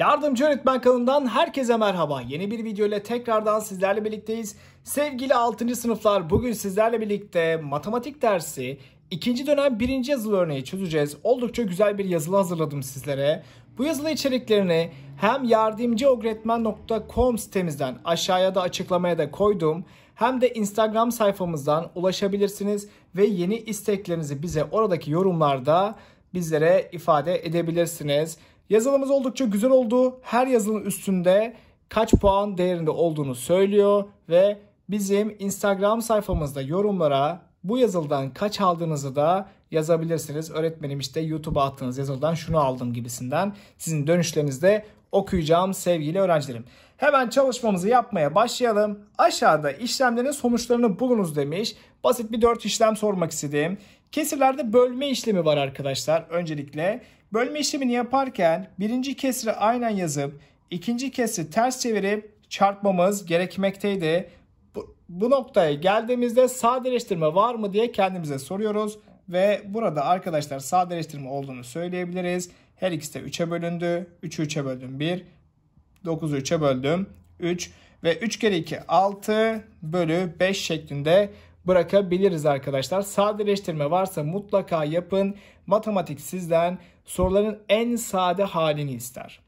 Yardımcı Öğretmen kanalından herkese merhaba. Yeni bir video ile tekrardan sizlerle birlikteyiz. Sevgili 6. sınıflar bugün sizlerle birlikte matematik dersi ikinci dönem birinci yazılı örneği çözeceğiz. Oldukça güzel bir yazılı hazırladım sizlere. Bu yazılı içeriklerini hem yardımcıogretmen.com sitemizden aşağıya da açıklamaya da koydum. Hem de Instagram sayfamızdan ulaşabilirsiniz ve yeni isteklerinizi bize oradaki yorumlarda bizlere ifade edebilirsiniz. Yazılımız oldukça güzel oldu. Her yazının üstünde kaç puan değerinde olduğunu söylüyor ve bizim Instagram sayfamızda yorumlara bu yazıldan kaç aldığınızı da yazabilirsiniz. Öğretmenim işte YouTube'a attığınız yazıldan şunu aldım gibisinden sizin dönüşlerinizde okuyacağım sevgili öğrencilerim. Hemen çalışmamızı yapmaya başlayalım. Aşağıda işlemlerin sonuçlarını bulunuz demiş. Basit bir 4 işlem sormak istedim. Kesirlerde bölme işlemi var arkadaşlar. Öncelikle bölme işlemini yaparken birinci kesri aynen yazıp ikinci kesri ters çevirip çarpmamız gerekmekteydi. Bu, bu noktaya geldiğimizde sadeleştirme var mı diye kendimize soruyoruz. Ve burada arkadaşlar sadeleştirme olduğunu söyleyebiliriz. Her ikisi de 3'e bölündü. 3'ü 3'e böldüm 1. 9'u 3'e böldüm 3. Ve 3 kere 2 6 bölü 5 şeklinde bırakabiliriz arkadaşlar. Sadeleştirme varsa mutlaka yapın. Matematik sizden soruların en sade halini ister.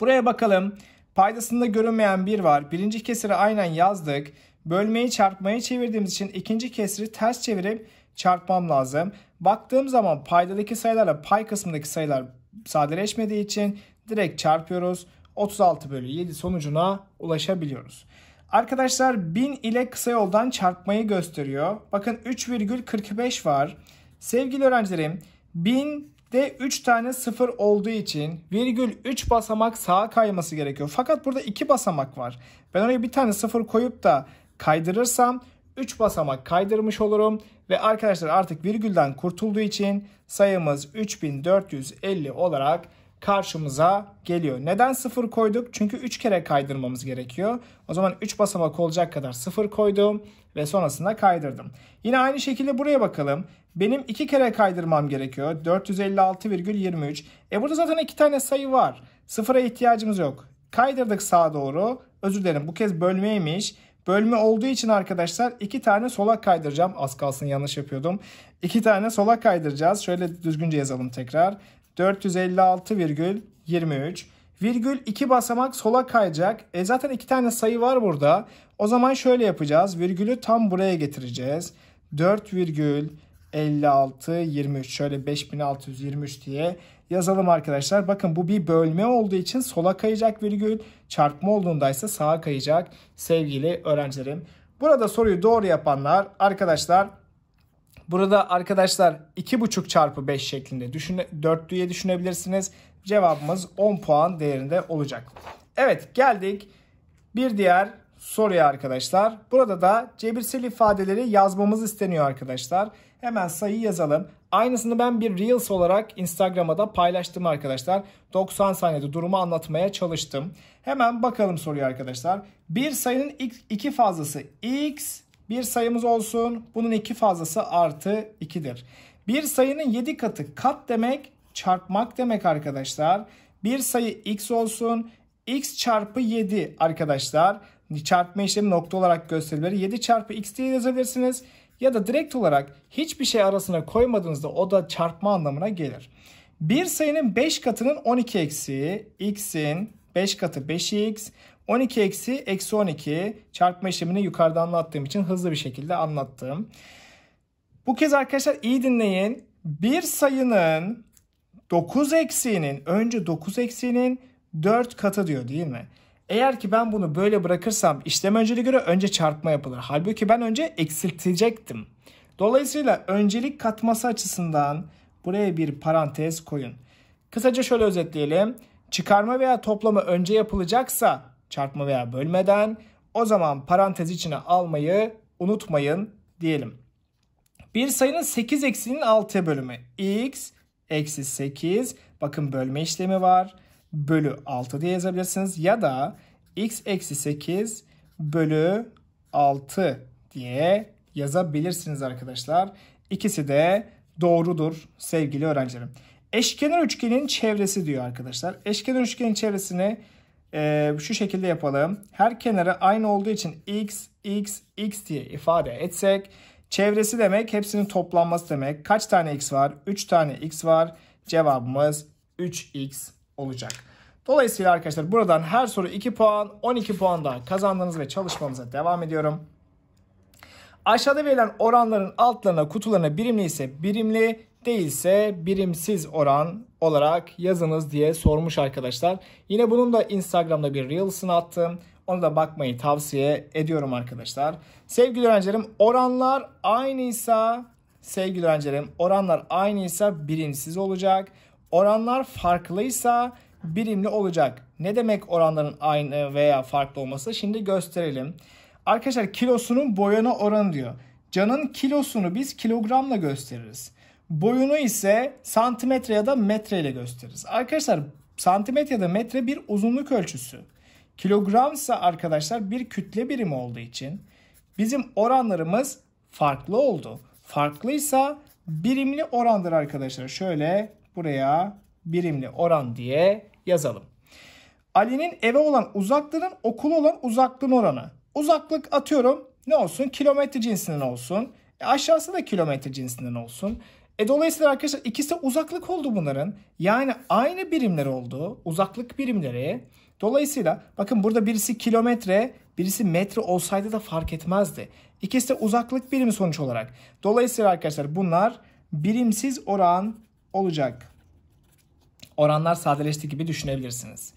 Buraya bakalım. Paydasında görünmeyen bir var. Birinci kesiri aynen yazdık. Bölmeyi çarpmayı çevirdiğimiz için ikinci kesiri ters çevirip çarpmam lazım. Baktığım zaman paydadaki sayılarla pay kısmındaki sayılar sadeleşmediği için direkt çarpıyoruz. 36 bölü 7 sonucuna ulaşabiliyoruz. Arkadaşlar 1000 ile kısa yoldan çarpmayı gösteriyor. Bakın 3,45 var. Sevgili öğrencilerim 1000 de 3 tane 0 olduğu için virgül 3 basamak sağa kayması gerekiyor. Fakat burada 2 basamak var. Ben oraya bir tane 0 koyup da kaydırırsam 3 basamak kaydırmış olurum. Ve arkadaşlar artık virgülden kurtulduğu için sayımız 3450 olarak karşımıza geliyor. Neden 0 koyduk? Çünkü 3 kere kaydırmamız gerekiyor. O zaman 3 basamak olacak kadar 0 koydum ve sonrasında kaydırdım. Yine aynı şekilde buraya bakalım. Benim 2 kere kaydırmam gerekiyor. 456,23. E burada zaten 2 tane sayı var. Sıfıra ihtiyacımız yok. Kaydırdık sağa doğru. Özür dilerim bu kez bölmeymiş. Bölme olduğu için arkadaşlar iki tane sola kaydıracağım. Az kalsın yanlış yapıyordum. İki tane sola kaydıracağız. Şöyle düzgünce yazalım tekrar. 456,23 virgül 2 basamak sola kayacak. E zaten iki tane sayı var burada. O zaman şöyle yapacağız. Virgülü tam buraya getireceğiz. 4,5623 şöyle 5623 diye yazalım arkadaşlar. Bakın bu bir bölme olduğu için sola kayacak virgül çarpma olduğunda ise sağa kayacak sevgili öğrencilerim. Burada soruyu doğru yapanlar arkadaşlar Burada arkadaşlar 2,5 çarpı 5 şeklinde düşüne, diye düşünebilirsiniz. Cevabımız 10 puan değerinde olacak. Evet geldik bir diğer soruya arkadaşlar. Burada da cebirsel ifadeleri yazmamız isteniyor arkadaşlar. Hemen sayı yazalım. Aynısını ben bir Reels olarak Instagram'a da paylaştım arkadaşlar. 90 saniyede durumu anlatmaya çalıştım. Hemen bakalım soruyu arkadaşlar. Bir sayının iki fazlası x bir sayımız olsun. Bunun 2 fazlası artı 2'dir. Bir sayının 7 katı kat demek çarpmak demek arkadaşlar. Bir sayı x olsun. x çarpı 7 arkadaşlar. Çarpma işlemi nokta olarak gösterilir. 7 çarpı x diye yazabilirsiniz. Ya da direkt olarak hiçbir şey arasına koymadığınızda o da çarpma anlamına gelir. Bir sayının 5 katının 12 eksiği x'in 5 katı 5x. 12 eksi eksi 12 çarpma işlemini yukarıda anlattığım için hızlı bir şekilde anlattım. Bu kez arkadaşlar iyi dinleyin. Bir sayının 9 eksiğinin önce 9 eksiğinin 4 katı diyor değil mi? Eğer ki ben bunu böyle bırakırsam işlem önceliği göre önce çarpma yapılır. Halbuki ben önce eksiltecektim. Dolayısıyla öncelik katması açısından buraya bir parantez koyun. Kısaca şöyle özetleyelim. Çıkarma veya toplama önce yapılacaksa çarpma veya bölmeden o zaman parantez içine almayı unutmayın diyelim. Bir sayının 8 eksinin 6'ya bölümü x eksi 8 bakın bölme işlemi var bölü 6 diye yazabilirsiniz ya da x eksi 8 bölü 6 diye yazabilirsiniz arkadaşlar. İkisi de doğrudur sevgili öğrencilerim. Eşkenar üçgenin çevresi diyor arkadaşlar. Eşkenar üçgenin çevresini e, şu şekilde yapalım. Her kenarı aynı olduğu için x, x, x diye ifade etsek çevresi demek hepsinin toplanması demek. Kaç tane x var? 3 tane x var. Cevabımız 3x olacak. Dolayısıyla arkadaşlar buradan her soru 2 puan, 12 puan daha kazandınız ve çalışmamıza devam ediyorum. Aşağıda verilen oranların altlarına kutularına birimli ise birimli, değilse birimsiz oran olarak yazınız diye sormuş arkadaşlar. Yine bunun da Instagram'da bir Reels'ını attım. Onu da bakmayı tavsiye ediyorum arkadaşlar. Sevgili öğrencilerim oranlar aynıysa sevgili öğrencilerim oranlar aynıysa birimsiz olacak. Oranlar farklıysa birimli olacak. Ne demek oranların aynı veya farklı olması? Şimdi gösterelim. Arkadaşlar kilosunun boyana oranı diyor. Canın kilosunu biz kilogramla gösteririz. Boyunu ise santimetre ya da metre ile gösteririz. Arkadaşlar santimetre ya da metre bir uzunluk ölçüsü. Kilogram ise arkadaşlar bir kütle birimi olduğu için bizim oranlarımız farklı oldu. Farklıysa birimli orandır arkadaşlar. Şöyle buraya birimli oran diye yazalım. Ali'nin eve olan uzaklığının okul olan uzaklığın oranı. Uzaklık atıyorum ne olsun kilometre cinsinden olsun. E aşağısı da kilometre cinsinden olsun. E dolayısıyla arkadaşlar ikisi uzaklık oldu bunların. Yani aynı birimler oldu. Uzaklık birimleri. Dolayısıyla bakın burada birisi kilometre, birisi metre olsaydı da fark etmezdi. İkisi de uzaklık birimi sonuç olarak. Dolayısıyla arkadaşlar bunlar birimsiz oran olacak. Oranlar sadeleşti gibi düşünebilirsiniz.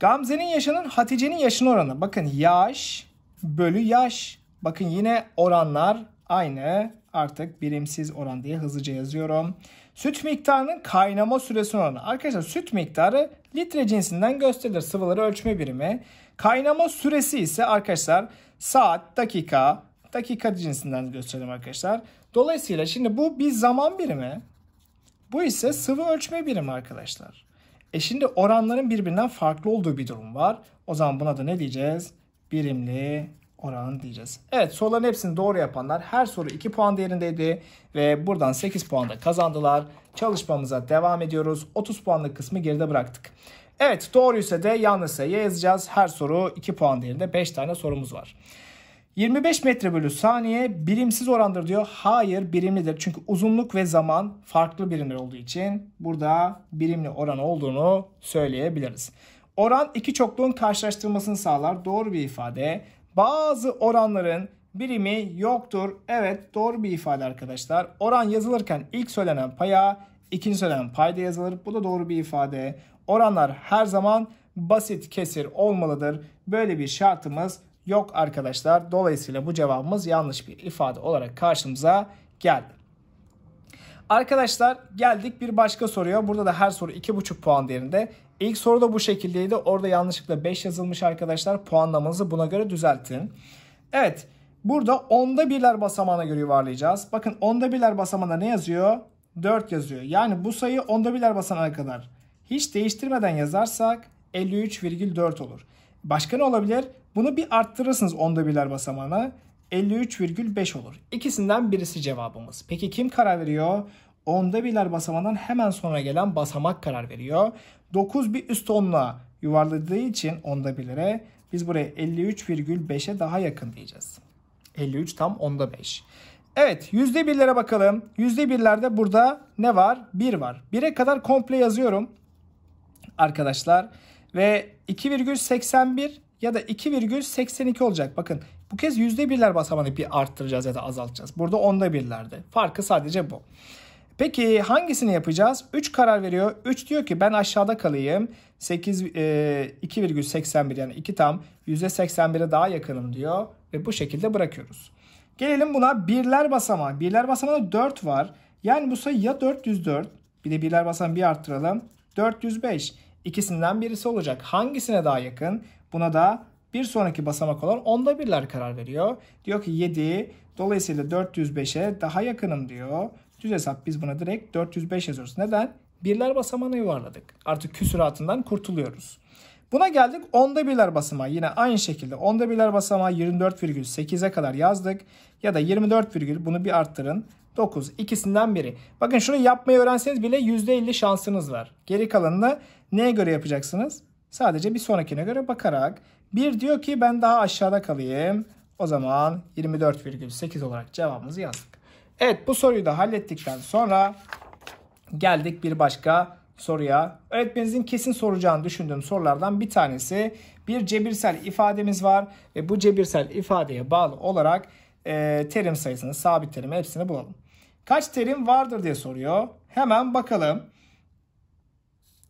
Gamze'nin yaşının Hatice'nin yaşının oranı. Bakın yaş bölü yaş. Bakın yine oranlar aynı artık birimsiz oran diye hızlıca yazıyorum. Süt miktarının kaynama süresi oranı. Arkadaşlar süt miktarı litre cinsinden gösterilir sıvıları ölçme birimi. Kaynama süresi ise arkadaşlar saat, dakika, dakika cinsinden gösterelim arkadaşlar. Dolayısıyla şimdi bu bir zaman birimi. Bu ise sıvı ölçme birimi arkadaşlar. E şimdi oranların birbirinden farklı olduğu bir durum var. O zaman buna da ne diyeceğiz? Birimli oranını diyeceğiz. Evet soruların hepsini doğru yapanlar her soru 2 puan değerindeydi ve buradan 8 puan da kazandılar. Çalışmamıza devam ediyoruz. 30 puanlık kısmı geride bıraktık. Evet doğruysa de yanlışsa ya yazacağız. Her soru 2 puan değerinde 5 tane sorumuz var. 25 metre bölü saniye birimsiz orandır diyor. Hayır birimlidir. Çünkü uzunluk ve zaman farklı birimler olduğu için burada birimli oran olduğunu söyleyebiliriz. Oran iki çokluğun karşılaştırmasını sağlar. Doğru bir ifade. Bazı oranların birimi yoktur. Evet doğru bir ifade arkadaşlar. Oran yazılırken ilk söylenen paya, ikinci söylenen payda yazılır. Bu da doğru bir ifade. Oranlar her zaman basit kesir olmalıdır. Böyle bir şartımız yok arkadaşlar. Dolayısıyla bu cevabımız yanlış bir ifade olarak karşımıza geldi. Arkadaşlar geldik bir başka soruya. Burada da her soru 2,5 puan değerinde. İlk soru da bu şekildeydi. Orada yanlışlıkla 5 yazılmış arkadaşlar. Puanlamanızı buna göre düzeltin. Evet. Burada onda birler basamağına göre yuvarlayacağız. Bakın onda birler basamağına ne yazıyor? 4 yazıyor. Yani bu sayı onda birler basamağına kadar hiç değiştirmeden yazarsak 53,4 olur. Başka ne olabilir? Bunu bir arttırırsınız onda birler basamağına. 53,5 olur. İkisinden birisi cevabımız. Peki kim karar veriyor? onda birler basamadan hemen sonra gelen basamak karar veriyor. 9 bir üst onla yuvarladığı için onda birlere biz buraya 53,5'e daha yakın diyeceğiz. 53 tam onda 5. Evet yüzde birlere bakalım. Yüzde birlerde burada ne var? 1 var. 1'e kadar komple yazıyorum arkadaşlar. Ve 2,81 ya da 2,82 olacak. Bakın bu kez yüzde birler basamağını bir arttıracağız ya da azaltacağız. Burada onda birlerde. Farkı sadece bu. Peki hangisini yapacağız? 3 karar veriyor. 3 diyor ki ben aşağıda kalayım. 8 e, 2,81 yani 2 tam %81'e daha yakınım diyor ve bu şekilde bırakıyoruz. Gelelim buna birler basamağı. Birler basamağında 4 var. Yani bu sayı ya 404 bir de birler basamağını bir arttıralım. 405 ikisinden birisi olacak. Hangisine daha yakın? Buna da bir sonraki basamak olan onda birler karar veriyor. Diyor ki 7 dolayısıyla 405'e daha yakınım diyor. Düz hesap biz buna direkt 405 yazıyoruz. Neden? Birler basamağına yuvarladık. Artık küsuratından kurtuluyoruz. Buna geldik onda birler basamağı. Yine aynı şekilde onda birler basamağı 24,8'e kadar yazdık. Ya da 24, bunu bir arttırın. 9 ikisinden biri. Bakın şunu yapmayı öğrenseniz bile %50 şansınız var. Geri kalanını neye göre yapacaksınız? Sadece bir sonrakine göre bakarak. Bir diyor ki ben daha aşağıda kalayım. O zaman 24,8 olarak cevabımızı yazdık. Evet bu soruyu da hallettikten sonra geldik bir başka soruya. öğretmenizin kesin soracağını düşündüğüm sorulardan bir tanesi bir cebirsel ifademiz var ve bu cebirsel ifadeye bağlı olarak e, terim sayısını, sabit terim hepsini bulalım. Kaç terim vardır diye soruyor. Hemen bakalım.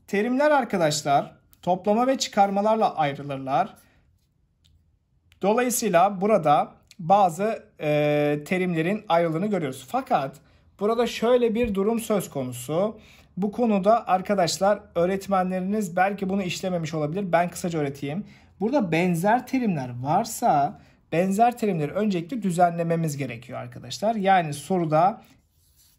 Terimler arkadaşlar toplama ve çıkarmalarla ayrılırlar. Dolayısıyla burada bazı e, terimlerin ayrılığını görüyoruz. Fakat burada şöyle bir durum söz konusu. Bu konuda arkadaşlar öğretmenleriniz belki bunu işlememiş olabilir. Ben kısaca öğreteyim. Burada benzer terimler varsa benzer terimleri öncelikle düzenlememiz gerekiyor arkadaşlar. Yani soruda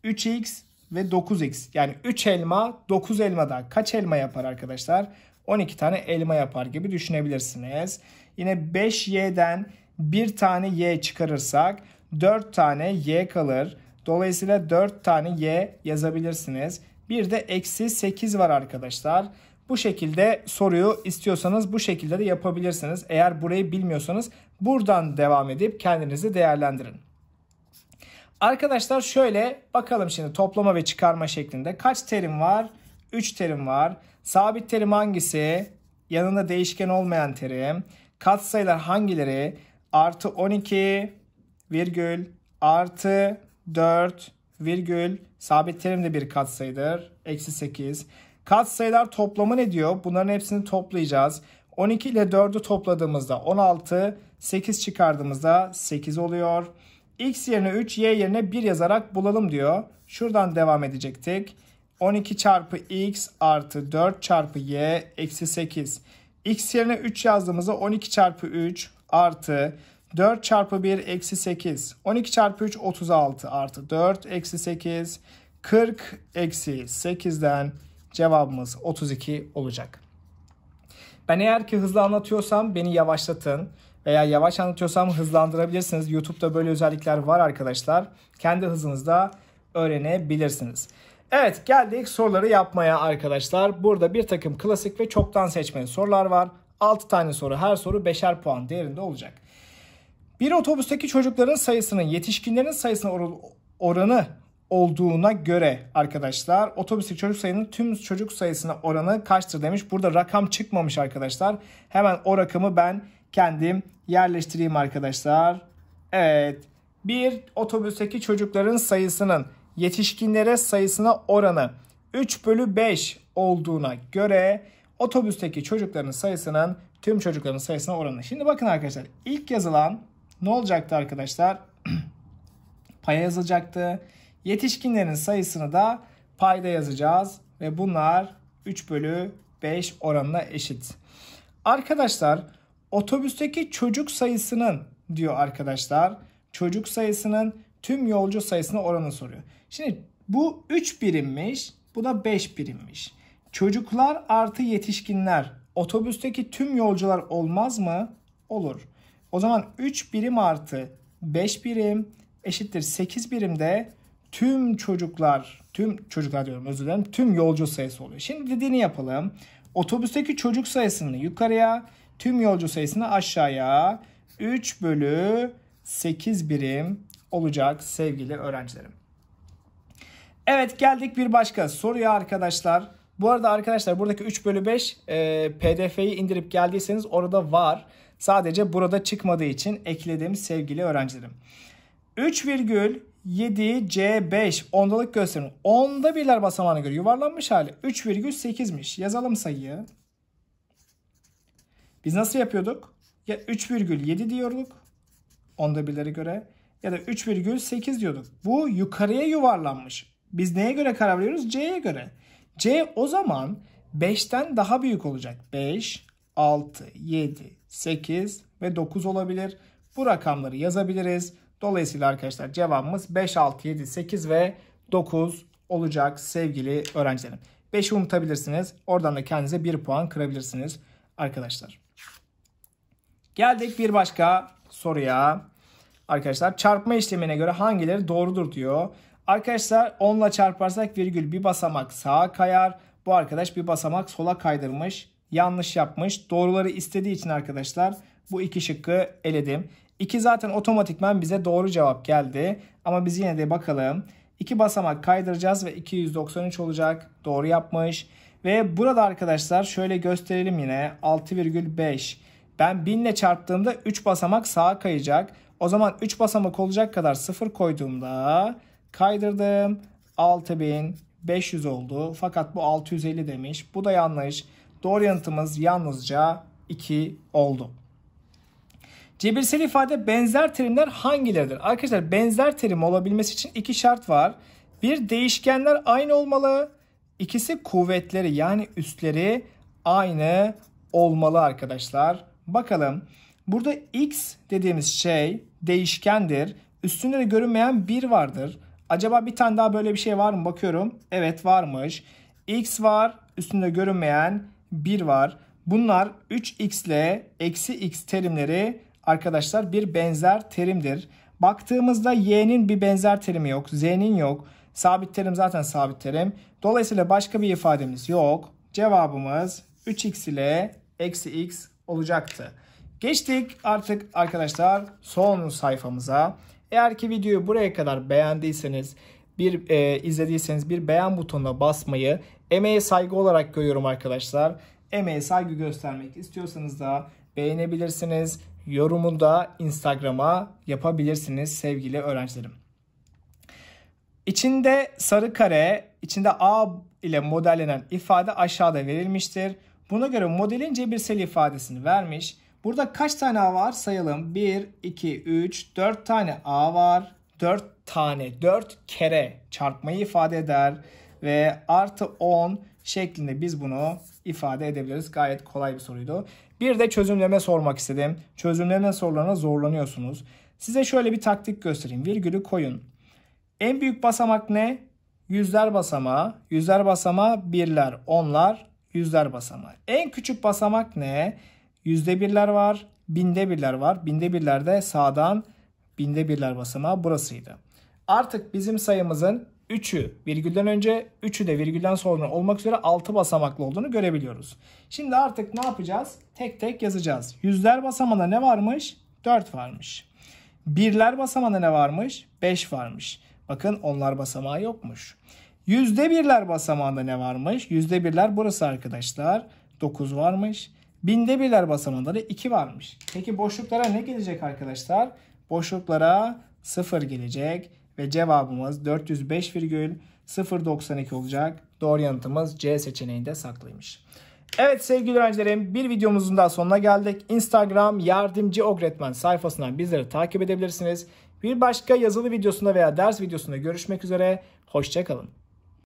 3x ve 9x yani 3 elma 9 elmadan kaç elma yapar arkadaşlar? 12 tane elma yapar gibi düşünebilirsiniz. Yine 5y'den bir tane y çıkarırsak 4 tane y kalır. Dolayısıyla 4 tane y yazabilirsiniz. Bir de eksi 8 var arkadaşlar. Bu şekilde soruyu istiyorsanız bu şekilde de yapabilirsiniz. Eğer burayı bilmiyorsanız buradan devam edip kendinizi değerlendirin. Arkadaşlar şöyle bakalım şimdi toplama ve çıkarma şeklinde kaç terim var? 3 terim var. Sabit terim hangisi? Yanında değişken olmayan terim. Katsayılar hangileri? artı 12 virgül artı 4 virgül sabit terim de bir katsayıdır. Eksi 8. Katsayılar toplamı ne diyor? Bunların hepsini toplayacağız. 12 ile 4'ü topladığımızda 16, 8 çıkardığımızda 8 oluyor. X yerine 3, Y yerine 1 yazarak bulalım diyor. Şuradan devam edecektik. 12 çarpı X artı 4 çarpı Y eksi 8. X yerine 3 yazdığımızda 12 çarpı 3 artı 4 çarpı 1 eksi 8. 12 çarpı 3 36 artı 4 eksi 8. 40 eksi 8'den cevabımız 32 olacak. Ben eğer ki hızlı anlatıyorsam beni yavaşlatın veya yavaş anlatıyorsam hızlandırabilirsiniz. YouTube'da böyle özellikler var arkadaşlar. Kendi hızınızda öğrenebilirsiniz. Evet geldik soruları yapmaya arkadaşlar. Burada bir takım klasik ve çoktan seçmeli sorular var. 6 tane soru her soru 5'er puan değerinde olacak. Bir otobüsteki çocukların sayısının yetişkinlerin sayısına oranı olduğuna göre arkadaşlar otobüsteki çocuk sayının tüm çocuk sayısına oranı kaçtır demiş. Burada rakam çıkmamış arkadaşlar. Hemen o rakamı ben kendim yerleştireyim arkadaşlar. Evet bir otobüsteki çocukların sayısının yetişkinlere sayısına oranı 3 bölü 5 olduğuna göre otobüsteki çocukların sayısının tüm çocukların sayısına oranı. Şimdi bakın arkadaşlar ilk yazılan ne olacaktı arkadaşlar? Paya yazılacaktı. Yetişkinlerin sayısını da payda yazacağız ve bunlar 3 bölü 5 oranına eşit. Arkadaşlar otobüsteki çocuk sayısının diyor arkadaşlar çocuk sayısının tüm yolcu sayısına oranı soruyor. Şimdi bu 3 birimmiş bu da 5 birimmiş. Çocuklar artı yetişkinler otobüsteki tüm yolcular olmaz mı? Olur. O zaman 3 birim artı 5 birim eşittir 8 birimde tüm çocuklar, tüm çocuklar diyorum özür dilerim, tüm yolcu sayısı oluyor. Şimdi dediğini yapalım. Otobüsteki çocuk sayısını yukarıya, tüm yolcu sayısını aşağıya 3 bölü 8 birim olacak sevgili öğrencilerim. Evet geldik bir başka soruya arkadaşlar. Bu arada arkadaşlar buradaki 3 bölü 5 e, pdf'yi indirip geldiyseniz orada var. Sadece burada çıkmadığı için ekledim sevgili öğrencilerim. 3,7C5 ondalık gösterin. Onda birler basamağına göre yuvarlanmış hali 3,8'miş. Yazalım sayıyı. Biz nasıl yapıyorduk? Ya 3,7 diyorduk onda birlere göre ya da 3,8 diyorduk. Bu yukarıya yuvarlanmış. Biz neye göre karar veriyoruz? C'ye göre. C o zaman 5'ten daha büyük olacak. 5, 6, 7, 8 ve 9 olabilir. Bu rakamları yazabiliriz. Dolayısıyla arkadaşlar cevabımız 5, 6, 7, 8 ve 9 olacak sevgili öğrencilerim. 5'i unutabilirsiniz. Oradan da kendinize 1 puan kırabilirsiniz arkadaşlar. Geldik bir başka soruya. Arkadaşlar çarpma işlemine göre hangileri doğrudur diyor. Arkadaşlar 10 ile çarparsak virgül bir basamak sağa kayar. Bu arkadaş bir basamak sola kaydırmış. Yanlış yapmış. Doğruları istediği için arkadaşlar bu iki şıkkı eledim. 2 zaten otomatikman bize doğru cevap geldi. Ama biz yine de bakalım. 2 basamak kaydıracağız ve 293 olacak. Doğru yapmış. Ve burada arkadaşlar şöyle gösterelim yine 6,5. Ben 1000 ile çarptığımda 3 basamak sağa kayacak. O zaman 3 basamak olacak kadar 0 koyduğumda Kaydırdım. 6500 oldu. Fakat bu 650 demiş. Bu da yanlış. Doğru yanıtımız yalnızca 2 oldu. Cebirsel ifade benzer terimler hangileridir? Arkadaşlar benzer terim olabilmesi için iki şart var. Bir değişkenler aynı olmalı. İkisi kuvvetleri yani üstleri aynı olmalı arkadaşlar. Bakalım burada x dediğimiz şey değişkendir. Üstünde de görünmeyen 1 vardır. Acaba bir tane daha böyle bir şey var mı? Bakıyorum. Evet varmış. X var. Üstünde görünmeyen 1 var. Bunlar 3x ile eksi x terimleri arkadaşlar bir benzer terimdir. Baktığımızda y'nin bir benzer terimi yok. Z'nin yok. Sabit terim zaten sabit terim. Dolayısıyla başka bir ifademiz yok. Cevabımız 3x ile eksi x olacaktı. Geçtik artık arkadaşlar son sayfamıza. Eğer ki videoyu buraya kadar beğendiyseniz bir e, izlediyseniz bir beğen butonuna basmayı emeğe saygı olarak görüyorum arkadaşlar. Emeğe saygı göstermek istiyorsanız da beğenebilirsiniz. Yorumunu da Instagram'a yapabilirsiniz sevgili öğrencilerim. İçinde sarı kare, içinde A ile modellenen ifade aşağıda verilmiştir. Buna göre modelin cebirsel ifadesini vermiş. Burada kaç tane A var sayalım. 1, 2, 3, 4 tane A var. 4 tane 4 kere çarpmayı ifade eder. Ve artı 10 şeklinde biz bunu ifade edebiliriz. Gayet kolay bir soruydu. Bir de çözümleme sormak istedim. Çözümleme sorularına zorlanıyorsunuz. Size şöyle bir taktik göstereyim. Virgülü koyun. En büyük basamak ne? Yüzler basamağı. Yüzler basamağı birler, onlar, yüzler basamağı. En küçük basamak ne? Yüzde birler var. Binde birler var. Binde birlerde sağdan binde birler basamağı burasıydı. Artık bizim sayımızın 3'ü virgülden önce 3'ü de virgülden sonra olmak üzere 6 basamaklı olduğunu görebiliyoruz. Şimdi artık ne yapacağız? Tek tek yazacağız. Yüzler basamağında ne varmış? 4 varmış. Birler basamağında ne varmış? 5 varmış. Bakın onlar basamağı yokmuş. Yüzde birler basamağında ne varmış? Yüzde birler burası arkadaşlar. 9 varmış. Binde birler basamağında da 2 varmış. Peki boşluklara ne gelecek arkadaşlar? Boşluklara 0 gelecek ve cevabımız 405,092 olacak. Doğru yanıtımız C seçeneğinde saklıymış. Evet sevgili öğrencilerim bir videomuzun daha sonuna geldik. Instagram yardımcı öğretmen sayfasından bizleri takip edebilirsiniz. Bir başka yazılı videosunda veya ders videosunda görüşmek üzere. Hoşçakalın.